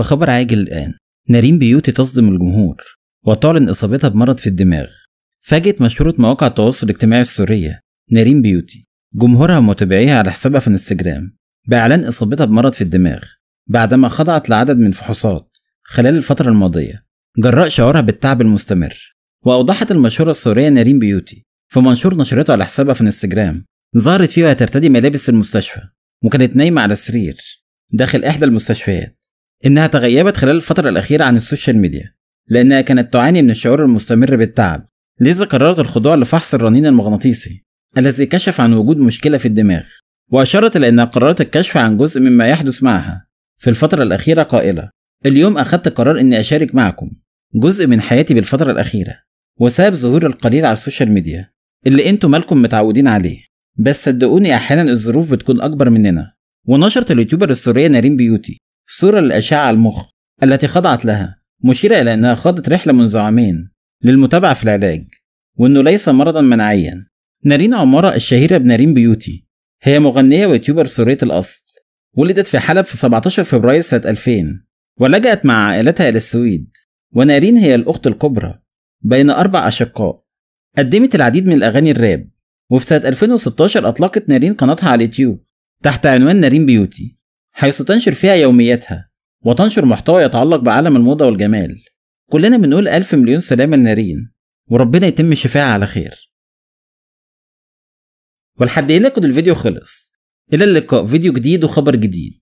فخبر عاجل الآن نارين بيوتي تصدم الجمهور وتعلن إصابتها بمرض في الدماغ فاجئت مشهورة مواقع التواصل الاجتماعي السورية نارين بيوتي جمهورها ومتابعيها على حسابها في انستجرام بإعلان إصابتها بمرض في الدماغ بعدما خضعت لعدد من الفحوصات خلال الفترة الماضية جراء شعورها بالتعب المستمر وأوضحت المشهورة السورية نارين بيوتي في منشور نشرته على حسابها في انستجرام ظهرت فيه وهي ترتدي ملابس المستشفى وكانت نايمة على السرير داخل إحدى المستشفيات إنها تغيبت خلال الفترة الأخيرة عن السوشيال ميديا لأنها كانت تعاني من الشعور المستمر بالتعب لذا قررت الخضوع لفحص الرنين المغناطيسي الذي كشف عن وجود مشكلة في الدماغ وأشارت إلى أنها قررت الكشف عن جزء مما يحدث معها في الفترة الأخيرة قائلة اليوم أخذت قرار إني أشارك معكم جزء من حياتي بالفترة الأخيرة وسبب ظهور القليل على السوشيال ميديا اللي انتم مالكم متعودين عليه بس صدقوني أحيانا الظروف بتكون أكبر مننا ونشرت اليوتيوبر السورية نارين بيوتي صورة للأشعة المخ التي خضعت لها مشيرة إلى أنها خاضت رحلة منذ عامين للمتابعة في العلاج وأنه ليس مرضا مناعيا نارين عمارة الشهيرة بنارين بيوتي هي مغنية ويوتيوبر سورية الأصل ولدت في حلب في 17 فبراير سنة 2000 ولجأت مع عائلتها إلى السويد ونارين هي الأخت الكبرى بين أربع أشقاء قدمت العديد من الأغاني الراب وفي سنة 2016 أطلقت نارين قناتها على اليوتيوب تحت عنوان نارين بيوتي حيث تنشر فيها يومياتها وتنشر محتوى يتعلق بعالم الموضة والجمال كلنا بنقول ألف مليون سلامة لنارين وربنا يتم شفاها على خير ولحد هنا كده الفيديو خلص إلى اللقاء فيديو جديد وخبر جديد